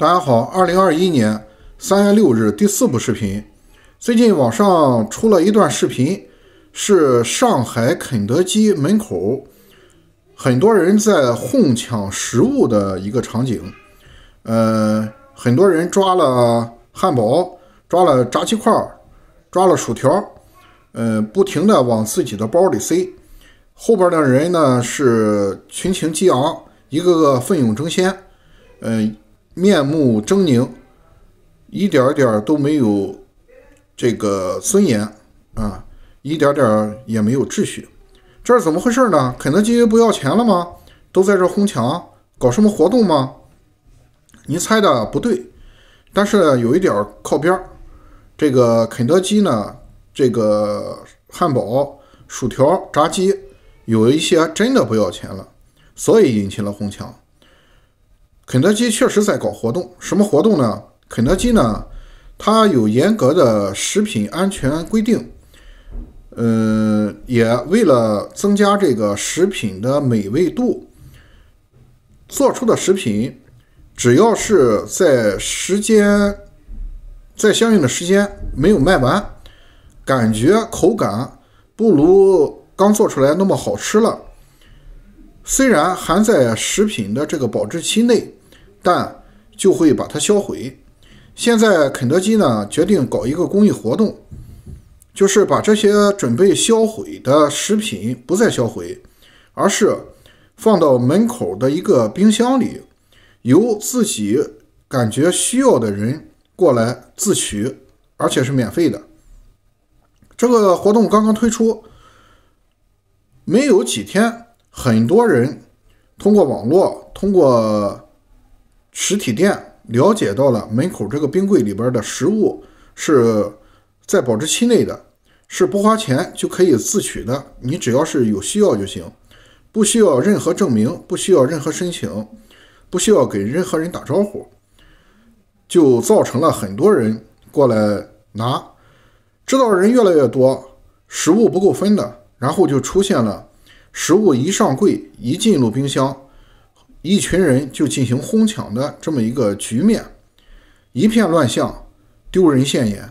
大家好，二零二一年三月六日第四部视频。最近网上出了一段视频，是上海肯德基门口很多人在哄抢食物的一个场景。呃，很多人抓了汉堡，抓了炸鸡块，抓了薯条，呃，不停的往自己的包里塞。后边的人呢是群情激昂，一个个奋勇争先，嗯。面目狰狞，一点点都没有这个尊严啊，一点点也没有秩序，这是怎么回事呢？肯德基不要钱了吗？都在这哄抢，搞什么活动吗？您猜的不对，但是有一点靠边儿，这个肯德基呢，这个汉堡、薯条、炸鸡，有一些真的不要钱了，所以引起了哄抢。肯德基确实在搞活动，什么活动呢？肯德基呢，它有严格的食品安全规定，呃，也为了增加这个食品的美味度，做出的食品，只要是在时间，在相应的时间没有卖完，感觉口感不如刚做出来那么好吃了，虽然还在食品的这个保质期内。但就会把它销毁。现在肯德基呢决定搞一个公益活动，就是把这些准备销毁的食品不再销毁，而是放到门口的一个冰箱里，由自己感觉需要的人过来自取，而且是免费的。这个活动刚刚推出没有几天，很多人通过网络通过。实体店了解到了门口这个冰柜里边的食物是在保质期内的，是不花钱就可以自取的。你只要是有需要就行，不需要任何证明，不需要任何申请，不需要给任何人打招呼，就造成了很多人过来拿。知道的人越来越多，食物不够分的，然后就出现了食物一上柜一进入冰箱。一群人就进行哄抢的这么一个局面，一片乱象，丢人现眼。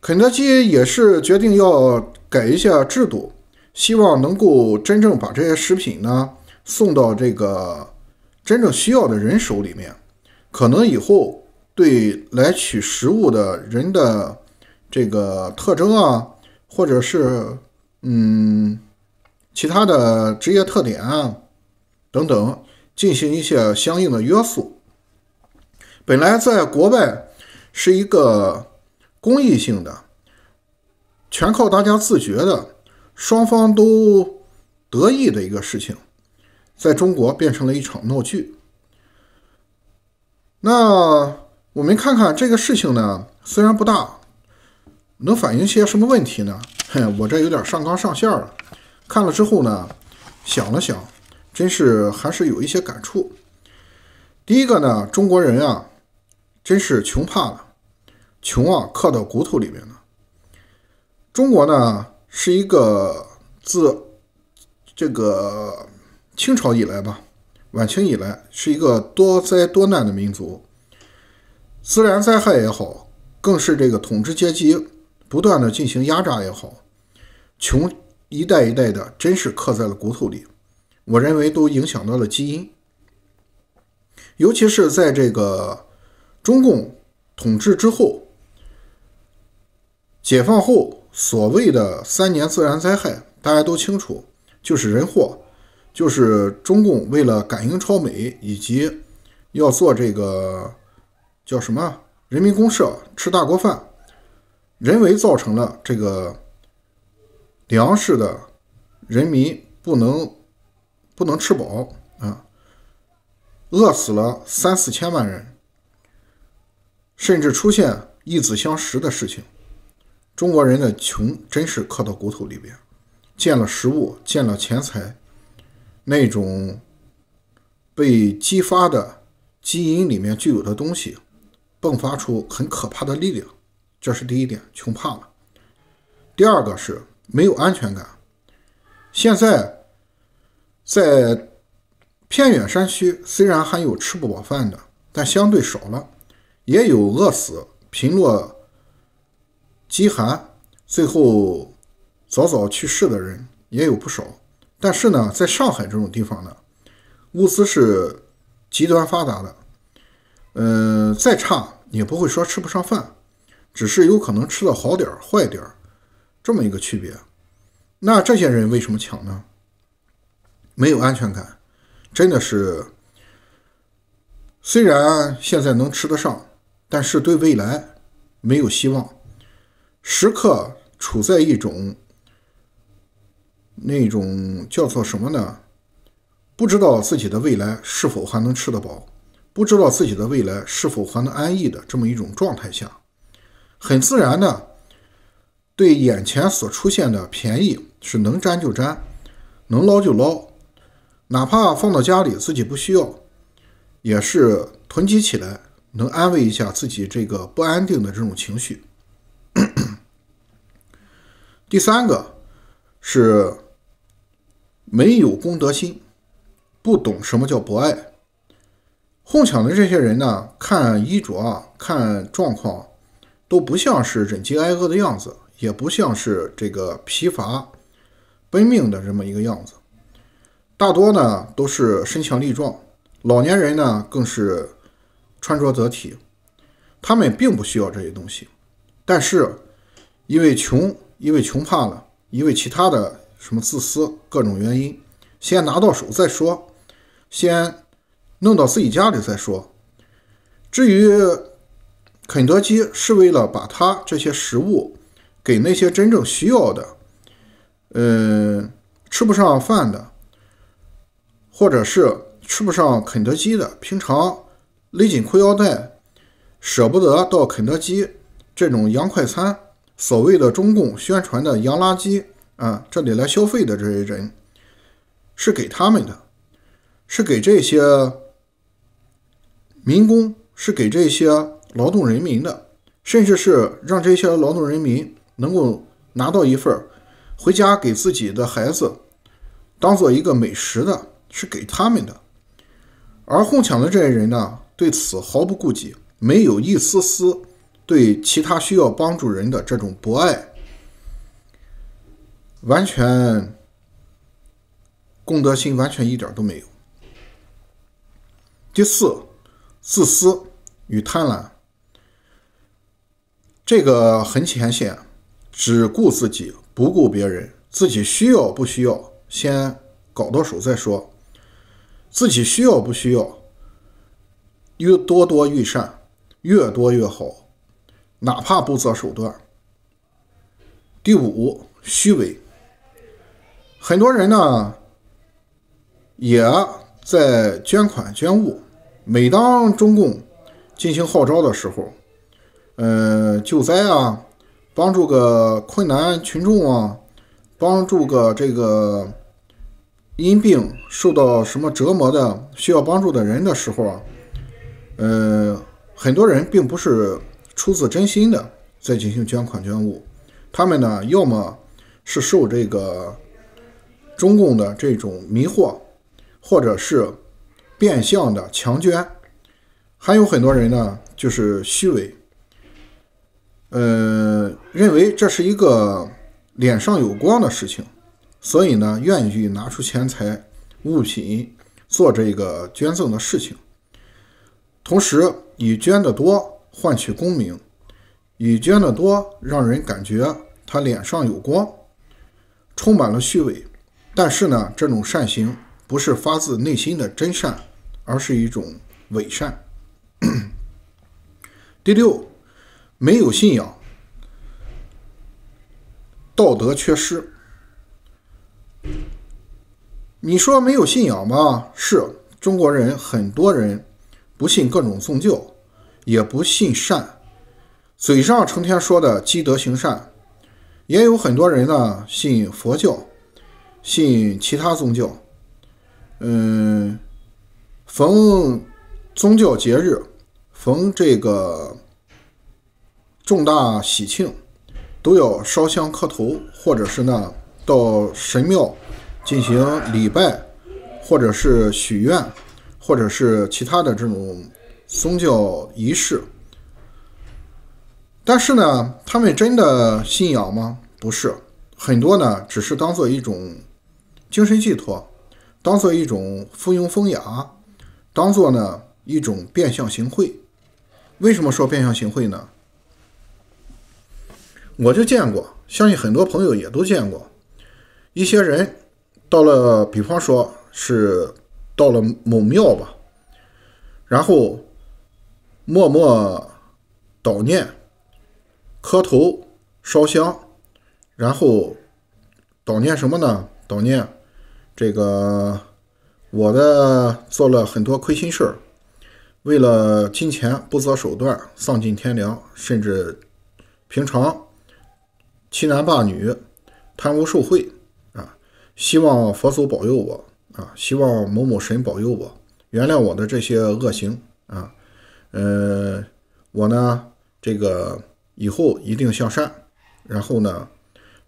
肯德基也是决定要改一下制度，希望能够真正把这些食品呢送到这个真正需要的人手里面。可能以后对来取食物的人的这个特征啊，或者是嗯。其他的职业特点啊，等等，进行一些相应的约束。本来在国外是一个公益性的，全靠大家自觉的，双方都得益的一个事情，在中国变成了一场闹剧。那我们看看这个事情呢，虽然不大，能反映些什么问题呢？哼，我这有点上纲上线了。看了之后呢，想了想，真是还是有一些感触。第一个呢，中国人啊，真是穷怕了，穷啊，刻到骨头里面了。中国呢，是一个自这个清朝以来吧，晚清以来，是一个多灾多难的民族。自然灾害也好，更是这个统治阶级不断的进行压榨也好，穷。一代一代的，真是刻在了骨头里。我认为都影响到了基因，尤其是在这个中共统治之后，解放后所谓的三年自然灾害，大家都清楚，就是人祸，就是中共为了赶英超美以及要做这个叫什么人民公社吃大锅饭，人为造成了这个。粮食的人民不能不能吃饱啊，饿死了三四千万人，甚至出现一子相食的事情。中国人的穷真是刻到骨头里边，见了食物，见了钱财，那种被激发的基因里面具有的东西，迸发出很可怕的力量。这是第一点，穷怕了。第二个是。没有安全感。现在在偏远山区，虽然还有吃不饱饭的，但相对少了；也有饿死、贫弱、饥寒，最后早早去世的人也有不少。但是呢，在上海这种地方呢，物资是极端发达的，呃，再差也不会说吃不上饭，只是有可能吃的好点儿、坏点儿。这么一个区别，那这些人为什么抢呢？没有安全感，真的是。虽然现在能吃得上，但是对未来没有希望，时刻处在一种那种叫做什么呢？不知道自己的未来是否还能吃得饱，不知道自己的未来是否还能安逸的这么一种状态下，很自然的。对眼前所出现的便宜是能沾就沾，能捞就捞，哪怕放到家里自己不需要，也是囤积起来，能安慰一下自己这个不安定的这种情绪。第三个是没有公德心，不懂什么叫博爱，哄抢的这些人呢，看衣着啊，看状况，都不像是忍饥挨饿的样子。也不像是这个疲乏奔命的这么一个样子，大多呢都是身强力壮，老年人呢更是穿着得体，他们并不需要这些东西，但是因为穷，因为穷怕了，因为其他的什么自私各种原因，先拿到手再说，先弄到自己家里再说。至于肯德基是为了把它这些食物。给那些真正需要的，嗯，吃不上饭的，或者是吃不上肯德基的，平常勒紧裤腰带，舍不得到肯德基这种洋快餐，所谓的中共宣传的洋垃圾啊，这里来消费的这些人，是给他们的，是给这些民工，是给这些劳动人民的，甚至是让这些劳动人民。能够拿到一份回家给自己的孩子当做一个美食的，是给他们的；而哄抢的这些人呢，对此毫不顾忌，没有一丝丝对其他需要帮助人的这种博爱，完全公德心完全一点都没有。第四，自私与贪婪，这个很浅显。只顾自己，不顾别人。自己需要不需要，先搞到手再说。自己需要不需要，越多多益善，越多越好，哪怕不择手段。第五，虚伪。很多人呢，也在捐款捐物。每当中共进行号召的时候，呃，救灾啊。帮助个困难群众啊，帮助个这个因病受到什么折磨的需要帮助的人的时候啊，呃，很多人并不是出自真心的在进行捐款捐物，他们呢，要么是受这个中共的这种迷惑，或者是变相的强捐，还有很多人呢，就是虚伪。呃，认为这是一个脸上有光的事情，所以呢，愿意拿出钱财、物品做这个捐赠的事情，同时以捐的多换取功名，以捐的多让人感觉他脸上有光，充满了虚伪。但是呢，这种善行不是发自内心的真善，而是一种伪善。第六。没有信仰，道德缺失。你说没有信仰吗？是中国人很多人不信各种宗教，也不信善，嘴上成天说的积德行善。也有很多人呢信佛教，信其他宗教。嗯，逢宗教节日，逢这个。重大喜庆都要烧香磕头，或者是呢到神庙进行礼拜，或者是许愿，或者是其他的这种宗教仪式。但是呢，他们真的信仰吗？不是很多呢，只是当做一种精神寄托，当做一种附庸风雅，当做呢一种变相行贿。为什么说变相行贿呢？我就见过，相信很多朋友也都见过。一些人到了，比方说是到了某庙吧，然后默默祷念、磕头、烧香，然后祷念什么呢？祷念这个我的做了很多亏心事儿，为了金钱不择手段、丧尽天良，甚至平常。欺男霸女、贪污受贿啊！希望佛祖保佑我啊！希望某某神保佑我，原谅我的这些恶行啊！嗯，我呢，这个以后一定向善。然后呢，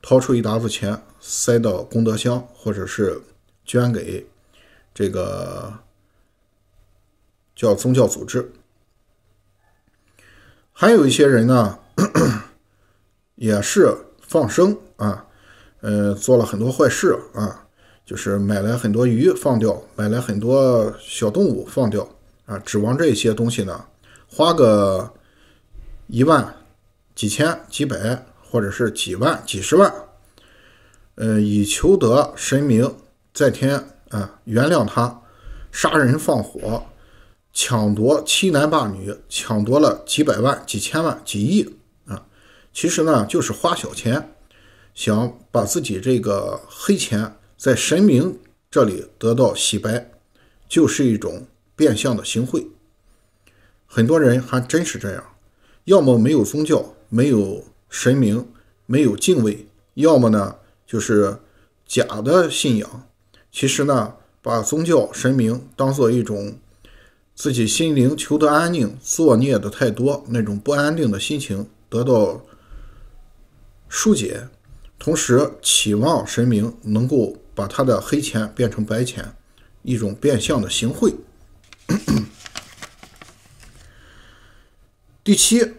掏出一沓子钱塞到功德箱，或者是捐给这个叫宗教组织。还有一些人呢，也是。放生啊，呃，做了很多坏事啊，就是买来很多鱼放掉，买来很多小动物放掉啊，指望这些东西呢，花个一万、几千、几百，或者是几万、几十万，呃，以求得神明在天啊原谅他，杀人放火，抢夺欺男霸女，抢夺了几百万、几千万、几亿。其实呢，就是花小钱，想把自己这个黑钱在神明这里得到洗白，就是一种变相的行贿。很多人还真是这样，要么没有宗教，没有神明，没有敬畏；要么呢，就是假的信仰。其实呢，把宗教、神明当做一种自己心灵求得安宁，作孽的太多，那种不安定的心情得到。疏解，同时祈望神明能够把他的黑钱变成白钱，一种变相的行贿。第七，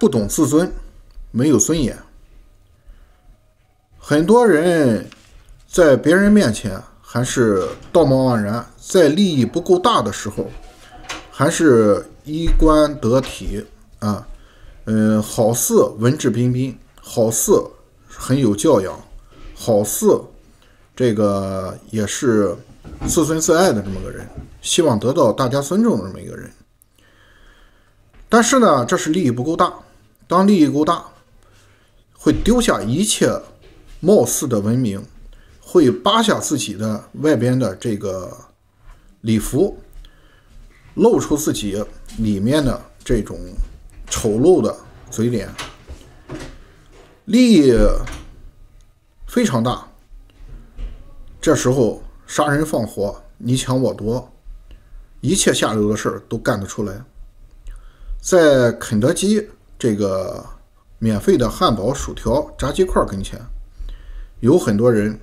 不懂自尊，没有尊严。很多人在别人面前还是道貌岸然，在利益不够大的时候，还是衣冠得体啊。嗯，好似文质彬彬，好似很有教养，好似这个也是自尊自爱的这么个人，希望得到大家尊重的这么一个人。但是呢，这是利益不够大。当利益够大，会丢下一切貌似的文明，会扒下自己的外边的这个礼服，露出自己里面的这种。丑陋的嘴脸，利益非常大。这时候杀人放火、你抢我夺，一切下流的事儿都干得出来。在肯德基这个免费的汉堡、薯条、炸鸡块跟前，有很多人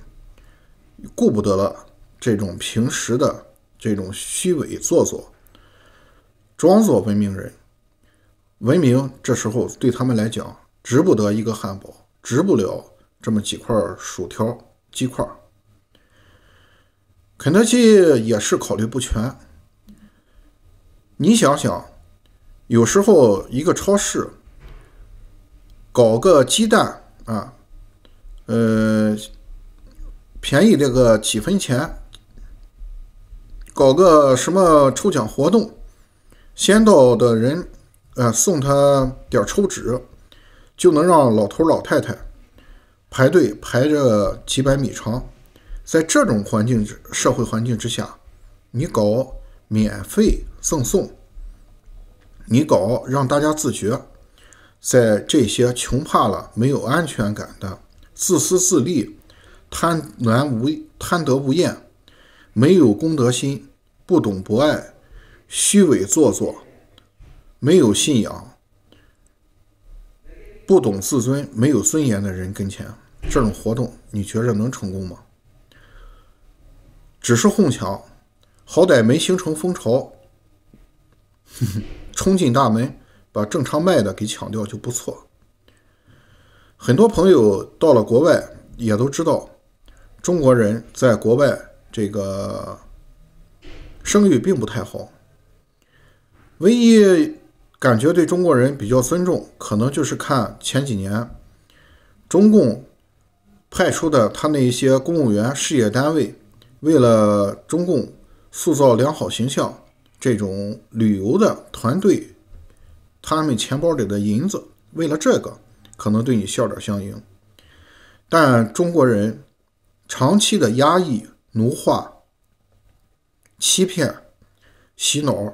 顾不得了这种平时的这种虚伪做作，装作文明人。文明这时候对他们来讲值不得一个汉堡，值不了这么几块薯条、鸡块。肯德基也是考虑不全。你想想，有时候一个超市搞个鸡蛋啊，呃，便宜这个几分钱，搞个什么抽奖活动，先到的人。呃，送他点抽纸，就能让老头老太太排队排着几百米长。在这种环境社会环境之下，你搞免费赠送，你搞让大家自觉，在这些穷怕了、没有安全感的、自私自利、贪婪无、贪得无厌、没有公德心、不懂博爱、虚伪做作。没有信仰、不懂自尊、没有尊严的人跟前，这种活动你觉着能成功吗？只是哄抢，好歹没形成风潮，冲进大门把正常卖的给抢掉就不错。很多朋友到了国外也都知道，中国人在国外这个声誉并不太好，唯一。感觉对中国人比较尊重，可能就是看前几年中共派出的他那一些公务员、事业单位，为了中共塑造良好形象，这种旅游的团队，他们钱包里的银子，为了这个，可能对你笑脸相迎。但中国人长期的压抑、奴化、欺骗、洗脑。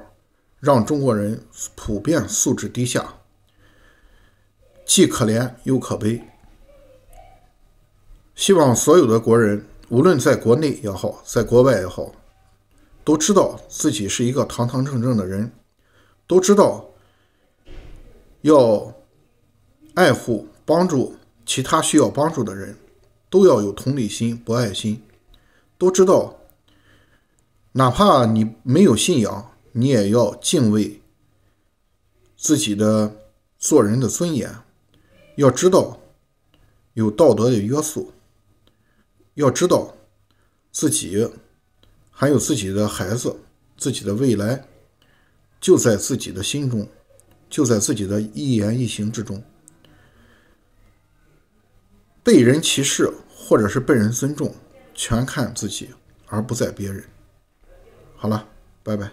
让中国人普遍素质低下，既可怜又可悲。希望所有的国人，无论在国内也好，在国外也好，都知道自己是一个堂堂正正的人，都知道要爱护、帮助其他需要帮助的人，都要有同理心、博爱心，都知道，哪怕你没有信仰。你也要敬畏自己的做人的尊严，要知道有道德的约束，要知道自己还有自己的孩子、自己的未来就在自己的心中，就在自己的一言一行之中。被人歧视或者是被人尊重，全看自己而不在别人。好了，拜拜。